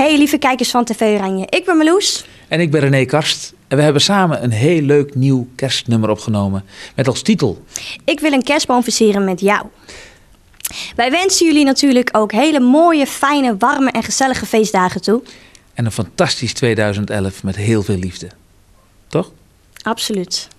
Hey lieve kijkers van TV Oranje, ik ben Meloes. En ik ben René Karst. En we hebben samen een heel leuk nieuw kerstnummer opgenomen. Met als titel... Ik wil een kerstboom versieren met jou. Wij wensen jullie natuurlijk ook hele mooie, fijne, warme en gezellige feestdagen toe. En een fantastisch 2011 met heel veel liefde. Toch? Absoluut.